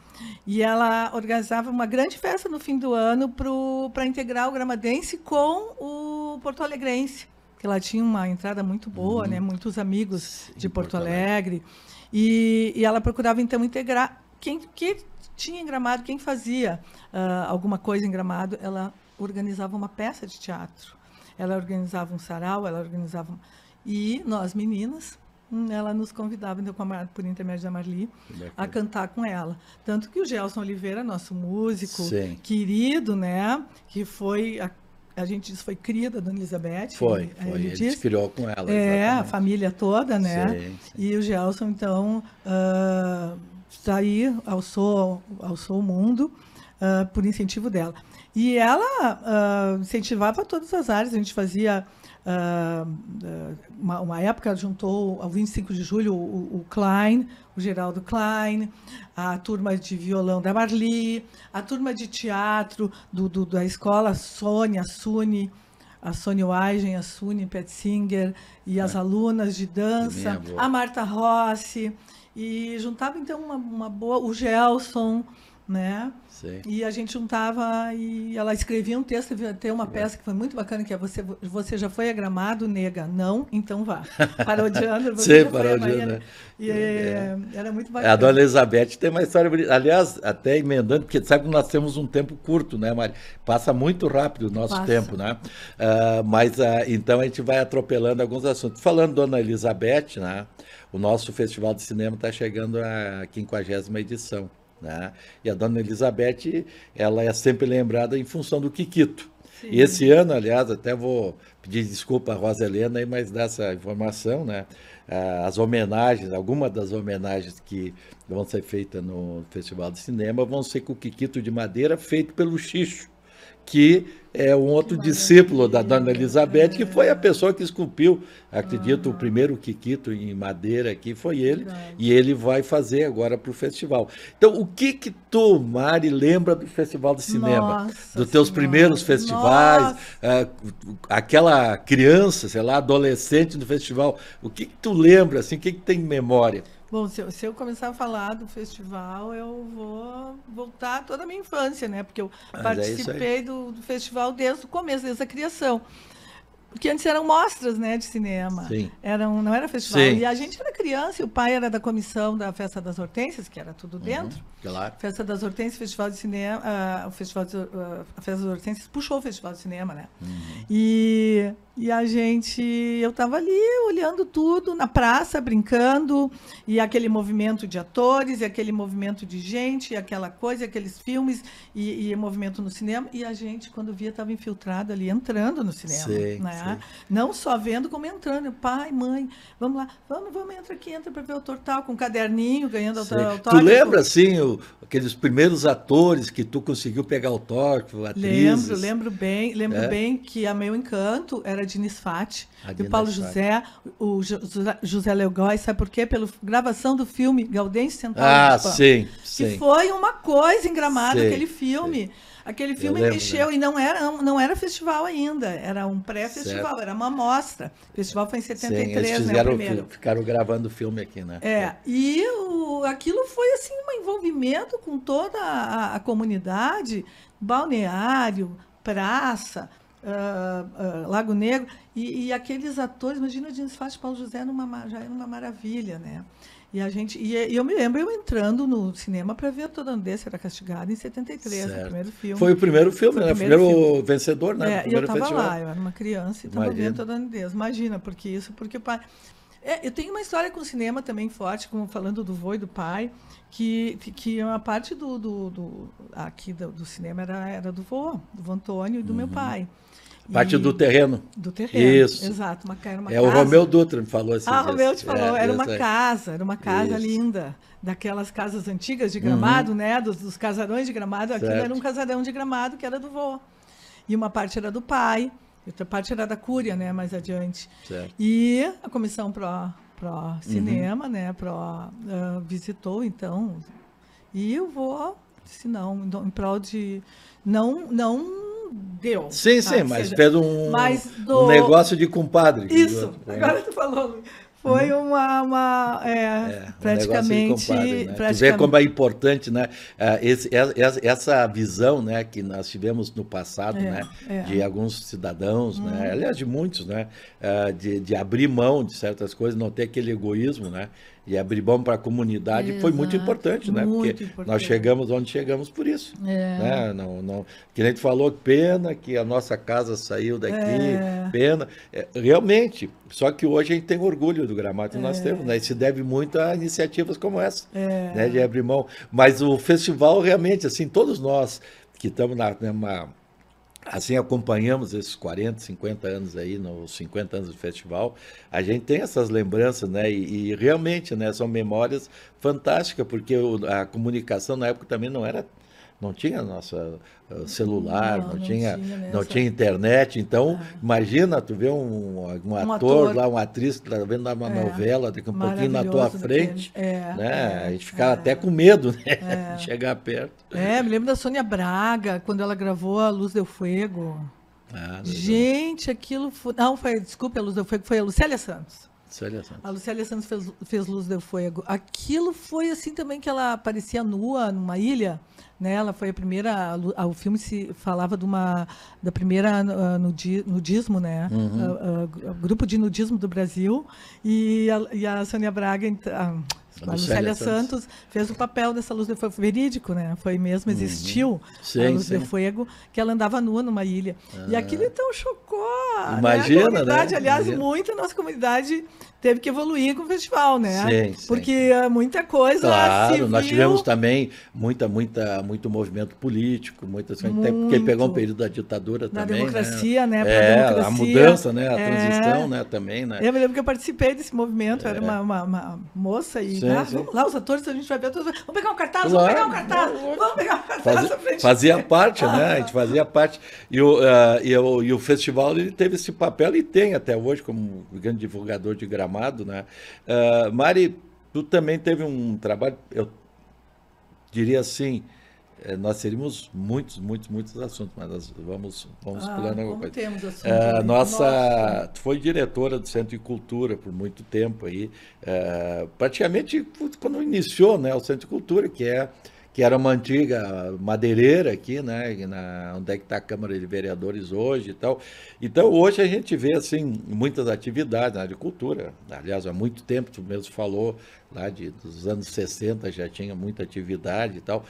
E ela organizava uma grande festa no fim do ano para integrar o gramadense com o porto-alegrense que ela tinha uma entrada muito boa, né? uhum. né? Muitos amigos de Porto, Porto Alegre. Alegre. E, e, ela procurava, então, integrar quem que tinha em Gramado, quem fazia uh, alguma coisa em Gramado, ela organizava uma peça de teatro. Ela organizava um sarau, ela organizava... E nós, meninas, ela nos convidava, então, a, por intermédio da Marli, a cantar com ela. Tanto que o Gelson Oliveira, nosso músico Sim. querido, né, que foi a, a gente disse, foi cria da Dona Elizabeth. Foi, foi. A gente filhou criou com ela. É, exatamente. a família toda, né? Sim, sim. E o Gelson, então, uh, ah, sair, tá alçou, alçou o mundo uh, por incentivo dela. E ela uh, incentivava todas as áreas, a gente fazia ah, ah, uma, uma, época juntou ao 25 de julho o, o, Klein, o Geraldo Klein, a turma de violão da Marli, a turma de teatro do, do da escola, a Sônia, a Suni, a Sônia Weigen, a Suni Petzinger, e é. as alunas de dança, é a Marta Rossi, e juntava então uma, uma boa, o Gelson, né? Sim. E a gente juntava e ela escrevia um texto, tem uma peça que foi muito bacana que é você você já foi agramado, nega? Não, então vá. Parodiando, você Sim, parodiando. Né? E é, é. era muito bacana. É, a dona Elizabeth tem uma história bonita. Aliás, até emendando, porque sabe que nós temos um tempo curto, né, Mari? Passa muito rápido o nosso Passa. tempo, né? Uh, mas uh, então a gente vai atropelando alguns assuntos. Falando dona Elizabeth, né? O nosso Festival de Cinema está chegando à 50 edição. Né? E a dona Elizabeth, ela é sempre lembrada em função do Kikito. Sim. E esse ano, aliás, até vou pedir desculpa à Rosa Helena aí, mas dessa informação, né? Ah, as homenagens, alguma das homenagens que vão ser feitas no Festival de Cinema vão ser com o Kikito de Madeira, feito pelo Xixo, que é um outro discípulo da Dona Elizabeth, que foi a pessoa que esculpiu, acredito, o primeiro Kikito em madeira aqui foi ele, e ele vai fazer agora para o festival. Então, o que que tu, Mari, lembra do Festival de Cinema? Nossa dos teus senhora. primeiros festivais, ah, aquela criança, sei lá, adolescente no festival, o que que tu lembra, assim, o que que tem memória? Bom, se eu, se eu, começar a falar do festival, eu vou voltar toda a minha infância, né? Porque eu Mas é participei é do, do, festival desde o começo, desde a criação. Porque antes eram mostras né, de cinema. Sim. Eram, não era festival. Sim. E a gente era criança e o pai era da comissão da Festa das Hortênsias, que era tudo uhum, dentro. Uhum, claro. Festa das Hortênsias, Festival de Cinema. Uh, o festival de, uh, a Festa das Hortênsias puxou o Festival de Cinema, né? Uhum. E, e a gente. Eu estava ali olhando tudo, na praça, brincando, e aquele movimento de atores, e aquele movimento de gente, e aquela coisa, e aqueles filmes, e, e movimento no cinema. E a gente, quando via, estava infiltrado ali, entrando no cinema. Sim. Né? Não só vendo, como entrando. Pai, mãe, vamos lá, vamos, vamos, entra aqui, entra para ver o total, com um caderninho, ganhando Sei. autógrafo. Tu lembra, assim, o, aqueles primeiros atores que tu conseguiu pegar autógrafo, atrizes? Lembro, lembro bem, lembro é. bem que a meu encanto era de Fati. e o Paulo José, o José Leogói, sabe por quê? Pela gravação do filme Gaudêncio Central. Ah, sim, Que foi uma coisa engramada, aquele filme. Sim. Aquele filme lembro, mexeu né? e não era, não era festival ainda, era um pré-festival, era uma amostra. O festival foi em 73, Sim, eles né, fizeram, né, Ficaram gravando o filme aqui, né? É, é. e o, aquilo foi assim um envolvimento com toda a, a comunidade, balneário, praça, Uh, uh, Lago Negro, e, e, aqueles atores, imagina o Diniz Fátima Paulo José numa, já era é uma maravilha, né? E a gente e, é, e eu me lembro eu entrando no cinema para ver Todo Andê era Castigado em 73, o primeiro filme. Foi o primeiro filme, o primeiro, né? primeiro vencedor, né? É, primeiro eu estava lá, eu era uma criança e estava vendo Todo Andê. Imagina, porque isso, porque o pai... É, eu tenho uma história com o cinema também forte, como falando do vô e do pai, que, que uma parte do, do, do aqui do, do, cinema era, era do vô, do vô Antônio e do uhum. meu pai. Parte e... do terreno. Do terreno. Isso. Exato, uma, era uma é, casa. É o Romeu Dutra me falou assim. Ah, o Romeu te falou, é, era uma casa, era uma casa isso. linda, daquelas casas antigas de uhum. gramado, uhum. né? Dos, dos, casarões de gramado. Aquilo certo. era um casarão de gramado que era do vô. E uma parte era do pai, outra parte era da Cúria, né? Mais adiante. Certo. E a comissão pró, pro cinema, uhum. né? pro uh, ah, visitou, então. E o vô se não, em prol de. Não, não deu. Sim, tá, sim, mas seja, um, mas do... um, negócio de compadre. Isso, né? agora tu falou. Uhum. Foi uma, uma é, é, praticamente, um compadre, né? praticamente... vê como é importante, né? É, esse, é, é, essa visão, né, que nós tivemos no passado, é, né, de alguns cidadãos, hum. né, uhum. aliás de muitos, né, de, de abrir mão de certas coisas, não ter aquele egoísmo, né, e abrir mão para a comunidade Exato, foi muito importante, né? Muito Porque importante. nós chegamos onde chegamos por isso. É. Né? Não, não, que nem tu falou, pena que a nossa casa saiu daqui, é. pena. É, realmente, só que hoje a gente tem orgulho do gramado que nós é. temos, né? E se deve muito a iniciativas como essa, é. né? De abrir mão. Mas o festival realmente, assim, todos nós que estamos na, numa né, assim acompanhamos esses 40, 50 anos aí, nos 50 anos do festival, a gente tem essas lembranças, né? E, e realmente, né, são memórias fantásticas, porque o, a comunicação na época também não era não tinha nossa uh, celular, não, não, não tinha, tinha não tinha internet. Então, ah. imagina, tu vê um, um, um ator, lá, uma atriz que está vendo uma é. novela, daqui um pouquinho na tua frente. É, né? É, a gente ficava é. até com medo né? É. de chegar perto. É, me lembro da Sônia Braga, quando ela gravou A Luz Deu Fuego. Ah, gente, aquilo foi. Não, foi, desculpa, a Luz Deu Fuego foi a Lucélia Santos. Lucélia a Lucélia Santos fez, fez Luz do Fuego. Aquilo foi assim também que ela aparecia nua numa ilha. Né, ela foi a primeira. O filme se falava de uma da primeira uh, nudi, nudismo, né? Uhum. Uh, uh, grupo de nudismo do Brasil e a, e a Sônia Braga, a Lucélia Santos. Santos fez o papel dessa luz de fogo verídico, né? Foi mesmo, uhum. existiu uhum. sim, a luz sim. de fogo, que ela andava nua numa ilha. Ah. E aquilo então chocou né? Imagina, né? a comunidade, né? aliás, Imagina. muito a nossa comunidade teve que evoluir com o festival, né? Sim, sim. Porque é muita coisa. Claro, nós tivemos também muita, muita, muito movimento político, muitas até assim, porque ele pegou um período da ditadura da também. Da né? democracia, né? né? É, democracia. a mudança, né? A é. transição, é. né? Também, né? Eu me lembro que eu participei desse movimento, é. era uma, uma, uma, moça e sim, ah, vamos lá, os atores, a gente vai ver todos. Vamos pegar um cartaz, claro. vamos pegar um cartaz, vamos pegar um cartaz fazia, frente. Fazia parte, ah. né? A gente ah. fazia parte. E o, uh, e, o, e o festival ele teve esse papel e tem até hoje como grande divulgador de gramado chamado, né? Uh, Mari, tu também teve um trabalho, eu diria assim, eh, nós teríamos muitos, muitos, muitos assuntos, mas nós vamos, vamos ah, alguma coisa. Temos assuntos. uh, ah, nossa, nossa, tu foi diretora do Centro de Cultura por muito tempo aí, uh, praticamente quando iniciou né, o Centro de Cultura, que é que era uma antiga madeireira aqui, né, na, onde é que está a Câmara de Vereadores hoje e tal. Então, hoje a gente vê, assim, muitas atividades na agricultura. Aliás, há muito tempo, tu mesmo falou, lá de, dos anos 60 já tinha muita atividade e tal.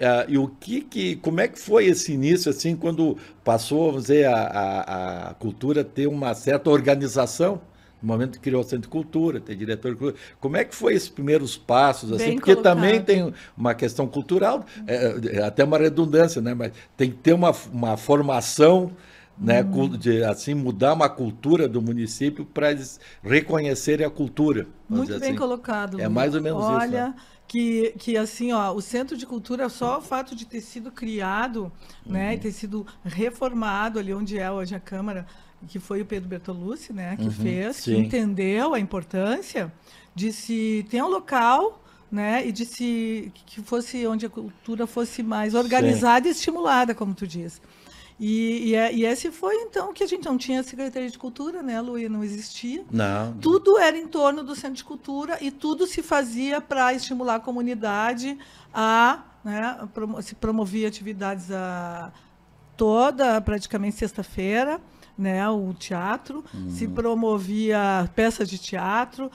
Ah, e o que, que como é que foi esse início assim quando passou vamos dizer a, a, a cultura ter uma certa organização no momento que criou o Centro de Cultura, tem diretor de cultura. Como é que foi esses primeiros passos? assim? Porque colocado. também tem uma questão cultural, é, é, é, até uma redundância, né? mas tem que ter uma, uma formação. Né, hum. de, assim mudar uma cultura do município para eles reconhecerem a cultura. Muito bem assim. colocado. É mais ou menos né? Olha, isso. Olha, né? que, que assim, ó, o Centro de Cultura, só o fato de ter sido criado, né, uhum. né, e ter sido reformado ali onde é hoje a Câmara, que foi o Pedro Bertolucci, né, que uhum, fez, sim. que entendeu a importância de se ter um local, né, e de se que fosse onde a cultura fosse mais organizada sim. e estimulada, como tu diz. E, e, é, e, esse foi então que a gente não tinha Secretaria de Cultura, né, Luí, Não existia. Não. Tudo era em torno do Centro de Cultura e tudo se fazia para estimular a comunidade a. Né, se promovia atividades a, toda, praticamente sexta-feira né, o teatro, uhum. se promovia peças de teatro,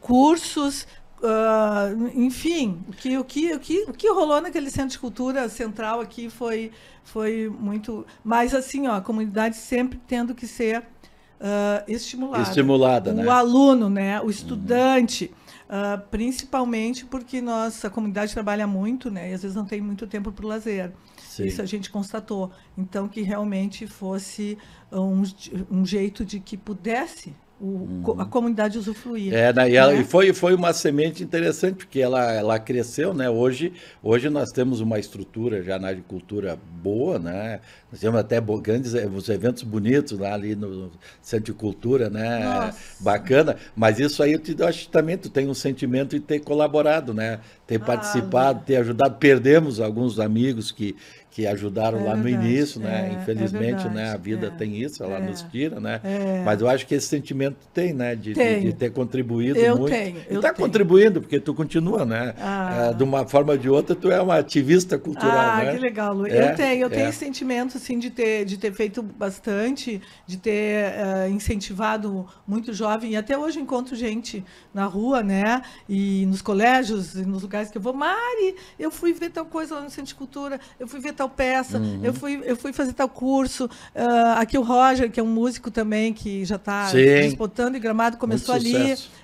cursos, Uh, enfim, o que, o, que, o, que, o que rolou naquele centro de cultura central aqui foi, foi muito. Mas, assim, ó, a comunidade sempre tendo que ser uh, estimulada. Estimulada, o né? O aluno, né? O uhum. estudante. Uhum. Uh, principalmente porque nossa comunidade trabalha muito, né? E às vezes não tem muito tempo para o lazer. Sim. Isso a gente constatou. Então, que realmente fosse um, um jeito de que pudesse o, uhum. a comunidade usufruir. É, né? e, ela, né? foi, foi uma semente interessante, porque ela, ela cresceu, né? Hoje, hoje nós temos uma estrutura já na agricultura boa, né? Nós temos até grandes os eh, eventos bonitos lá ali no Centro de Cultura, né? Bacana. Mas isso aí eu, te, eu acho que também tu tem um sentimento de ter colaborado, né? Ter ah, participado, ter ajudado. Perdemos alguns amigos que, que ajudaram é lá verdade, no início, né? É, é Infelizmente, é verdade, né? A vida é, tem isso, ela é, nos tira, né? Mas eu acho que esse sentimento tem, né? De, de, de ter contribuído eu muito. Tenho, e está contribuindo, porque tu continua, né? Ah. de uma forma ou de outra, tu é uma ativista cultural, ah, né? que legal, Lu. eu tenho, eu tenho esse sentimento, assim, de ter, de ter feito bastante, de ter uh, incentivado muito jovem, e até hoje encontro gente na rua, né? E nos colégios, e nos lugares que eu vou, Mari, eu fui ver tal coisa lá no Centro de Cultura, eu fui ver tal tal peça, uhum. eu, fui, eu fui fazer tal curso. Uh, aqui o Roger, que é um músico também, que já está disputando e gramado, começou ali.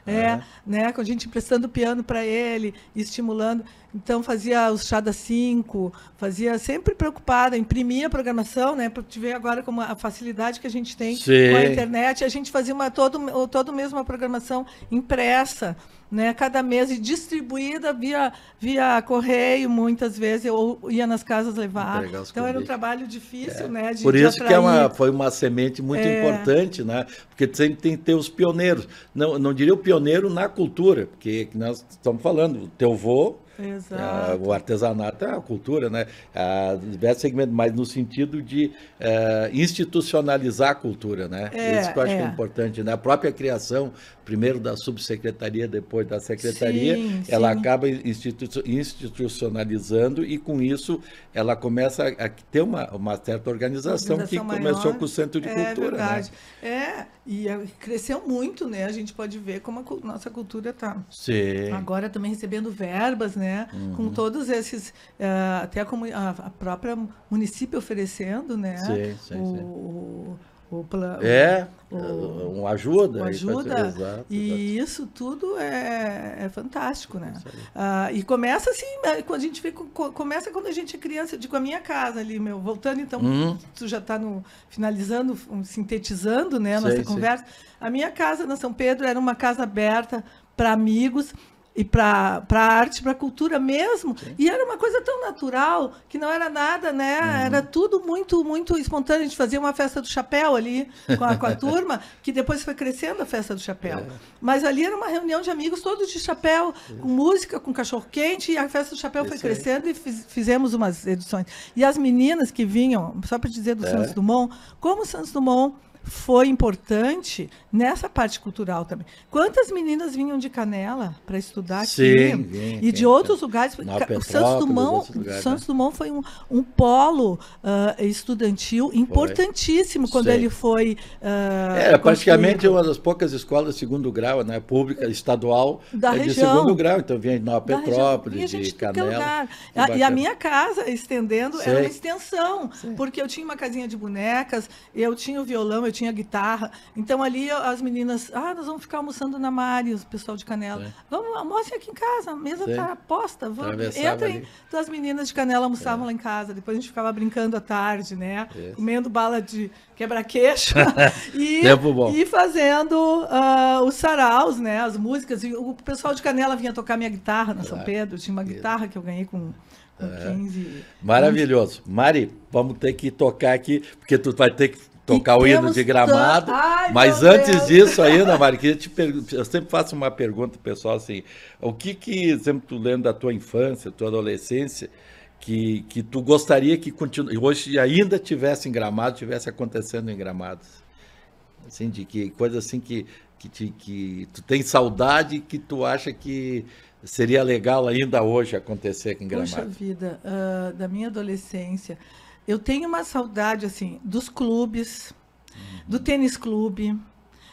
É, é. Né, com a gente emprestando piano para ele, estimulando. Então fazia os chá das 5, fazia sempre preocupada, imprimia a programação, né? Para te ver agora como a facilidade que a gente tem Sim. com a internet, a gente fazia uma todo todo mesmo a programação impressa né, cada mês e distribuída via, via correio, muitas vezes eu ia nas casas levar. Então convite. era um trabalho difícil, é. né? De, Por isso que é uma, foi uma semente muito é. importante, né? Porque sempre tem que ter os pioneiros. Não, não diria o pioneiro na cultura, porque é nós estamos falando, o teu avô ah, Exato. o artesanato é a cultura, né? A ah, diversos segmentos, mas no sentido de eh, institucionalizar a cultura, né? É, é Isso que eu acho é. que é importante, né? A própria criação, primeiro da subsecretaria, depois da secretaria, sim, ela sim. acaba institu institucionalizando e com isso ela começa a ter uma, uma certa organização, organização que maior. começou com o Centro de é Cultura, né? verdade. né? É, e é, cresceu muito, né? A gente pode ver como a nossa cultura está. Sim. Agora também recebendo verbas, né? Uhum. Com todos esses, eh, até a, a, própria município oferecendo, né? Sim, sim, o, sim é, o É, o... ajuda. ajuda. Aí, exato, exato. e isso tudo é, é fantástico, né? Ah, e começa assim, né, quando a gente vê, começa quando a gente é criança, digo, a minha casa ali, meu, voltando então, hum. tu já está finalizando, sintetizando, né, a nossa conversa. A minha casa na São Pedro era uma casa aberta para amigos, e para a arte, para a cultura mesmo. Sim. E era uma coisa tão natural que não era nada, né? Uhum. Era tudo muito, muito espontâneo. A gente fazia uma festa do chapéu ali com a, com a turma, que depois foi crescendo a festa do chapéu. É. Mas ali era uma reunião de amigos todos de chapéu, com música, com cachorro-quente, e a festa do chapéu Isso foi crescendo aí. e fiz, fizemos umas edições. E as meninas que vinham, só para dizer do é. Santos Dumont, como o Santos Dumont foi importante nessa parte cultural também. Quantas meninas vinham de Canela para estudar aqui? Sim, e de outros lugares. O Santos Dumont, Santos né? Dumont foi um, um polo uh, estudantil importantíssimo foi. quando Sim. ele foi. Uh, ah, Era é, praticamente é uma das poucas escolas de segundo grau, né? Pública, estadual, da é região. de segundo grau. Então vinha de Nova Petrópolis, de Canela. A, e a minha casa, estendendo, era uma extensão, porque eu tinha uma casinha de bonecas, eu tinha o violão, eu tinha guitarra. Então ali as meninas, ah, nós vamos ficar almoçando na Mari, o pessoal de Canela. Vamos, almoce aqui em casa, a mesa está tá posta, vamos. Entrem. Então as meninas de Canela almoçavam é. lá em casa, depois a gente ficava brincando à tarde, né? Isso. Comendo bala de quebra-queixo e, e fazendo uh, os saraus, né? As músicas. E o pessoal de Canela vinha tocar minha guitarra na São ah, Pedro, tinha uma Isso. guitarra que eu ganhei com é. 15, Maravilhoso. Mari, vamos ter que tocar aqui, porque tu vai ter que Tocar o hino de gramado. Ai, mas antes Deus. disso ainda, Marquinhos, eu, te eu sempre faço uma pergunta pessoal assim: o que que, exemplo, tu lembra da tua infância, tua adolescência, que, que tu gostaria que continu... hoje ainda tivesse em gramado, tivesse acontecendo em gramados? Assim, de que coisa assim que, que, te, que tu tem saudade que tu acha que seria legal ainda hoje acontecer aqui em Gramado? Poxa vida, uh, da minha adolescência. Eu tenho uma saudade, assim, dos clubes, do uhum. tênis clube,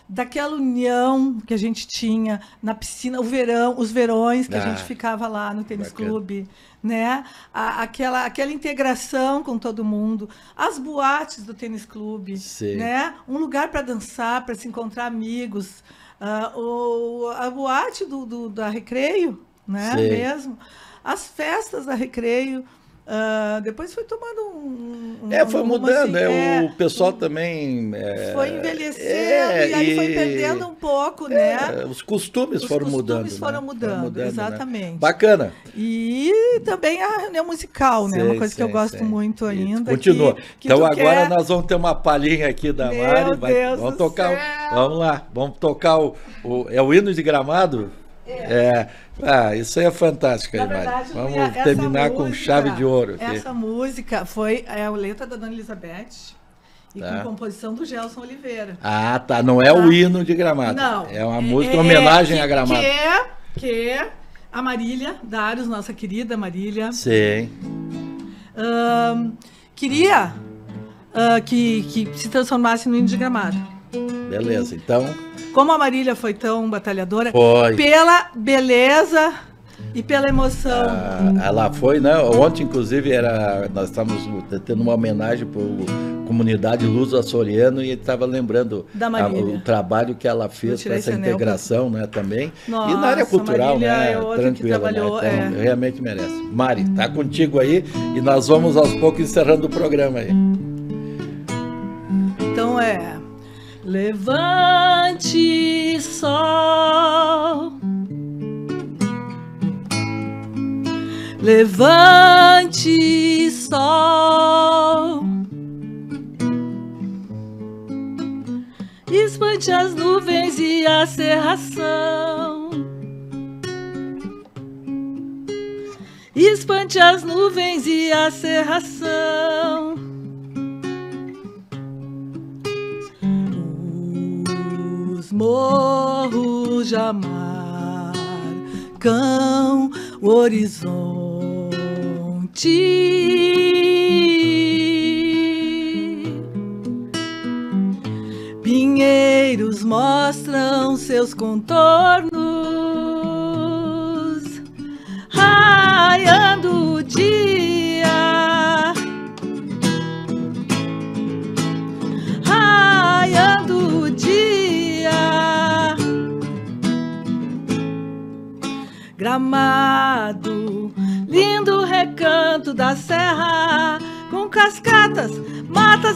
daquela união que a gente tinha na piscina, o verão, os verões que ah, a gente ah, ficava lá no tênis bacana. clube, né? A, aquela, aquela integração com todo mundo, as boates do tênis clube, Sim. né? Um lugar para dançar, para se encontrar amigos, uh, o, a boate do, do da recreio, né? Sim. Mesmo, as festas da recreio Uh, depois foi tomando um. um é, foi um, mudando. Assim, é, o é, pessoal também. É, foi envelhecendo é, e aí e, foi perdendo um pouco, né? É, os costumes os foram costumes mudando. Os costumes né? foram, mudando, foram mudando, né? exatamente. Né? Bacana. E também a reunião musical, né? uma coisa que eu gosto muito ainda. Continua. Que, que então agora quer... nós vamos ter uma palhinha aqui da Meu Mari. Vai, vamos tocar. Céu. Vamos lá, vamos tocar o, o. É o hino de gramado? É. Ah, isso aí é fantástico, Na verdade, Vamos terminar música, com chave de ouro. Aqui. Essa música foi é, a letra da Dona Elizabeth. E tá. com composição do Gelson Oliveira. Ah, tá. Não é tá. o hino de Gramado. Não. É uma música, uma é, homenagem que, a Gramado. Que, é, que é a Marília Darius, nossa querida Marília. Sim. Uh, queria uh, que, que se transformasse no hino de Gramado. Beleza, então como a Marília foi tão batalhadora, foi. pela beleza e pela emoção. Ah, ela foi, né? Ontem, inclusive, era nós estávamos tendo uma homenagem para a comunidade Luz Açoriano e estava lembrando a, o trabalho que ela fez para essa integração né, também. Nossa, e na área cultural, Marília, né? É né? Então, é. realmente merece. Mari, tá contigo aí e nós vamos aos poucos encerrando o programa aí. Levante sol, levante sol, espante as nuvens e a cerração, espante as nuvens e a cerração. Os morros já o horizonte. Pinheiros mostram seus contornos.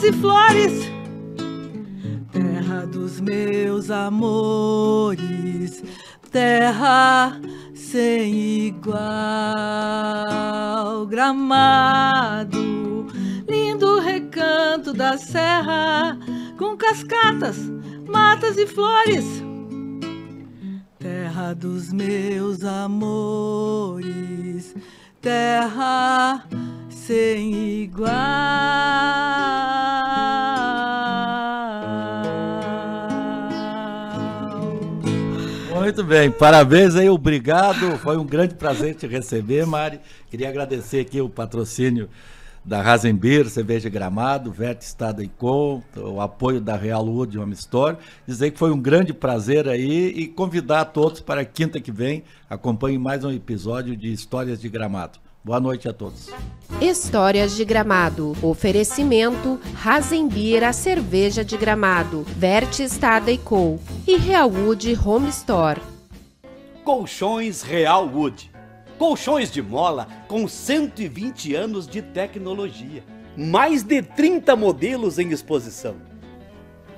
e flores, terra dos meus amores, terra sem igual, gramado, lindo recanto da serra, com cascatas, matas e flores. Terra dos meus amores, terra sem igual. Muito bem, parabéns aí, obrigado. Foi um grande prazer te receber, Mari. Queria agradecer aqui o patrocínio da Rasenbeer, Cerveja Gramado, Verte Estado e Com, o apoio da Real Wood Home Store. Dizer que foi um grande prazer aí e convidar a todos para quinta que vem acompanhe mais um episódio de Histórias de Gramado. Boa noite a todos. Histórias de Gramado. Oferecimento Razenbir, a cerveja de Gramado. Verte Estada e Co. E Realwood Home Store. Colchões Realwood. Colchões de mola com 120 anos de tecnologia. Mais de 30 modelos em exposição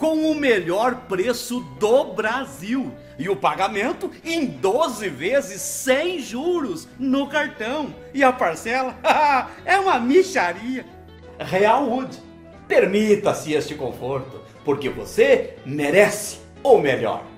com o melhor preço do Brasil. E o pagamento em 12 vezes sem juros no cartão. E a parcela é uma micharia. Real Wood permita-se este conforto, porque você merece o melhor.